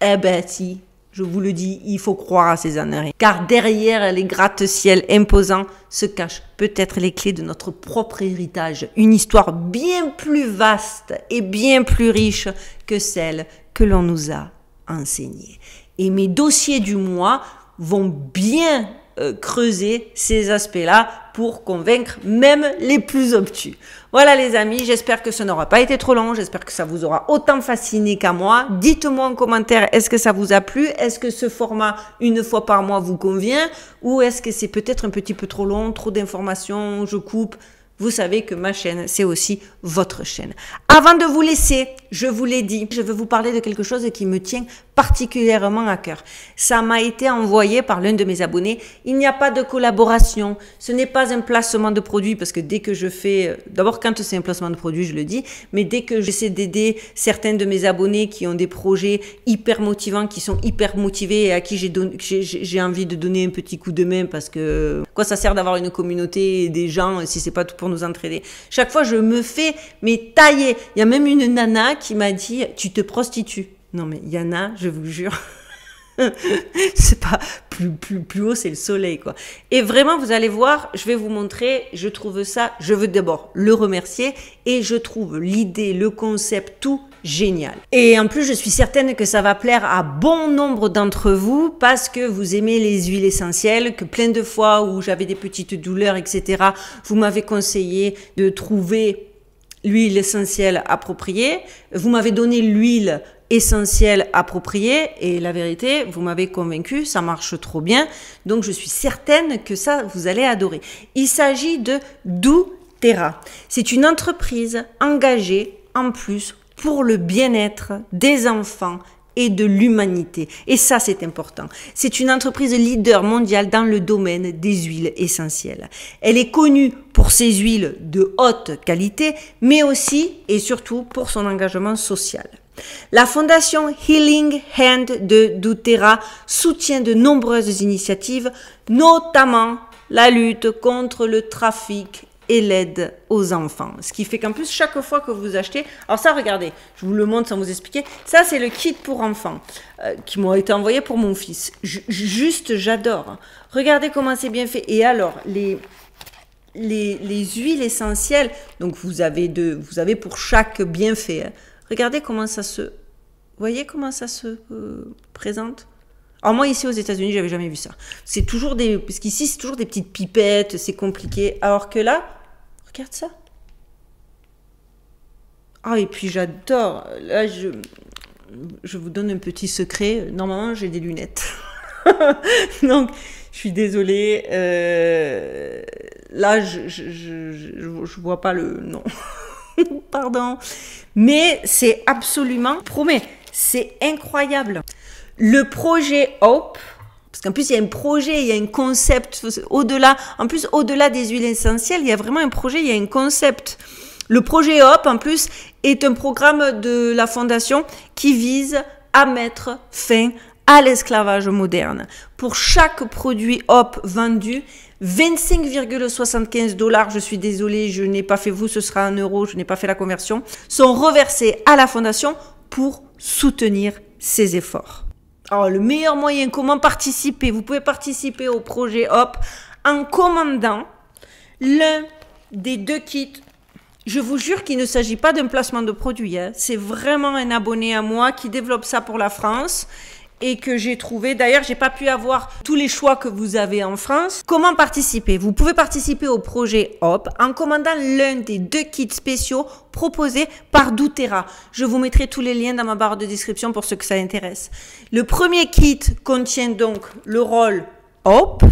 Eh ben si, je vous le dis, il faut croire à ces âneries. Car derrière les gratte-ciels imposants se cachent peut-être les clés de notre propre héritage. Une histoire bien plus vaste et bien plus riche que celle que l'on nous a enseignée. Et mes dossiers du mois vont bien euh, creuser ces aspects-là pour convaincre même les plus obtus. Voilà les amis, j'espère que ce n'aura pas été trop long, j'espère que ça vous aura autant fasciné qu'à moi. Dites-moi en commentaire, est-ce que ça vous a plu Est-ce que ce format une fois par mois vous convient Ou est-ce que c'est peut-être un petit peu trop long, trop d'informations, je coupe vous savez que ma chaîne, c'est aussi votre chaîne. Avant de vous laisser, je vous l'ai dit, je veux vous parler de quelque chose qui me tient particulièrement à cœur. Ça m'a été envoyé par l'un de mes abonnés. Il n'y a pas de collaboration. Ce n'est pas un placement de produit parce que dès que je fais, euh, d'abord quand c'est un placement de produit, je le dis, mais dès que j'essaie d'aider certains de mes abonnés qui ont des projets hyper motivants, qui sont hyper motivés et à qui j'ai envie de donner un petit coup de main parce que quoi ça sert d'avoir une communauté et des gens si c'est pas tout pour nous entraider. Chaque fois, je me fais mais taillés il y a même une nana qui m'a dit Tu te prostitues. Non, mais Yana, je vous jure. c'est pas plus, plus, haut, c'est le soleil, quoi. Et vraiment, vous allez voir, je vais vous montrer, je trouve ça, je veux d'abord le remercier et je trouve l'idée, le concept, tout génial. Et en plus, je suis certaine que ça va plaire à bon nombre d'entre vous parce que vous aimez les huiles essentielles, que plein de fois où j'avais des petites douleurs, etc., vous m'avez conseillé de trouver l'huile essentielle appropriée, vous m'avez donné l'huile essentielle appropriée et la vérité, vous m'avez convaincu, ça marche trop bien, donc je suis certaine que ça, vous allez adorer. Il s'agit de Doutera. C'est une entreprise engagée en plus pour le bien-être des enfants et de l'humanité. Et ça, c'est important. C'est une entreprise leader mondiale dans le domaine des huiles essentielles. Elle est connue pour ses huiles de haute qualité, mais aussi et surtout pour son engagement social. La fondation Healing Hand de Dutera soutient de nombreuses initiatives, notamment la lutte contre le trafic et l'aide aux enfants. Ce qui fait qu'en plus, chaque fois que vous achetez, alors ça, regardez, je vous le montre sans vous expliquer, ça c'est le kit pour enfants euh, qui m'a été envoyé pour mon fils. juste, j'adore. Regardez comment c'est bien fait. Et alors, les, les, les, huiles essentielles, donc vous avez, deux, vous avez pour chaque bienfait, hein. regardez comment ça se... voyez comment ça se euh, présente alors moi ici aux États-Unis, j'avais jamais vu ça. C'est toujours des parce qu'ici c'est toujours des petites pipettes, c'est compliqué. Alors que là, regarde ça. Ah et puis j'adore. Là je je vous donne un petit secret. Normalement j'ai des lunettes. Donc je suis désolée. Euh, là je je, vois pas le nom. Pardon. Mais c'est absolument promet. C'est incroyable le projet Hope, parce qu'en plus il y a un projet, il y a un concept au-delà, en plus au-delà des huiles essentielles, il y a vraiment un projet, il y a un concept. Le projet Hope, en plus, est un programme de la fondation qui vise à mettre fin à l'esclavage moderne. Pour chaque produit Hop vendu, 25,75 dollars, je suis désolée, je n'ai pas fait vous, ce sera un euro, je n'ai pas fait la conversion, sont reversés à la fondation pour soutenir ses efforts le meilleur moyen, comment participer Vous pouvez participer au projet Hop en commandant l'un des deux kits. Je vous jure qu'il ne s'agit pas d'un placement de produit. Hein. C'est vraiment un abonné à moi qui développe ça pour la France et que j'ai trouvé. D'ailleurs, j'ai pas pu avoir tous les choix que vous avez en France. Comment participer Vous pouvez participer au projet HOP en commandant l'un des deux kits spéciaux proposés par Doutera. Je vous mettrai tous les liens dans ma barre de description pour ceux que ça intéresse. Le premier kit contient donc le rôle HOP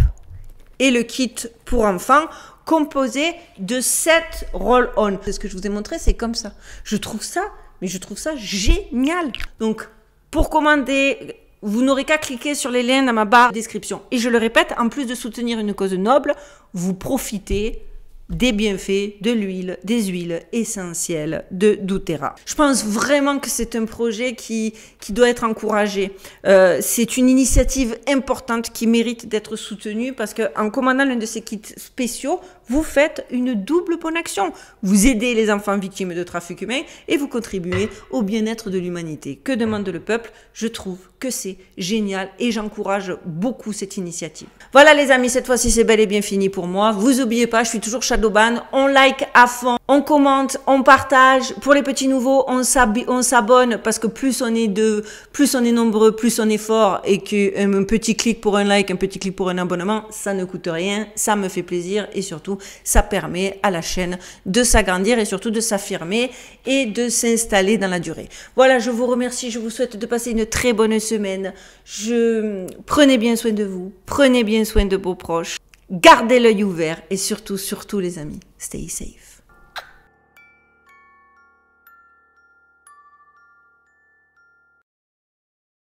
et le kit pour enfants composé de sept roll-on. Ce que je vous ai montré, c'est comme ça. Je trouve ça, mais je trouve ça génial. Donc, pour commander vous n'aurez qu'à cliquer sur les liens dans ma barre de description. Et je le répète, en plus de soutenir une cause noble, vous profitez des bienfaits de l'huile, des huiles essentielles de doTERRA. Je pense vraiment que c'est un projet qui, qui doit être encouragé. Euh, c'est une initiative importante qui mérite d'être soutenue parce qu'en commandant l'un de ces kits spéciaux, vous faites une double bonne action. Vous aidez les enfants victimes de trafic humain et vous contribuez au bien-être de l'humanité. Que demande le peuple Je trouve que c'est génial et j'encourage beaucoup cette initiative. Voilà les amis, cette fois-ci c'est bel et bien fini pour moi. Vous oubliez pas, je suis toujours Shadowban. On like à fond, on commente, on partage. Pour les petits nouveaux, on s'abonne parce que plus on est de, plus on est nombreux, plus on est fort et qu'un euh, petit clic pour un like, un petit clic pour un abonnement, ça ne coûte rien, ça me fait plaisir et surtout ça permet à la chaîne de s'agrandir et surtout de s'affirmer et de s'installer dans la durée. Voilà, je vous remercie, je vous souhaite de passer une très bonne semaine. Je prenez bien soin de vous, prenez bien soin de vos proches, gardez l'œil ouvert et surtout surtout les amis, stay safe.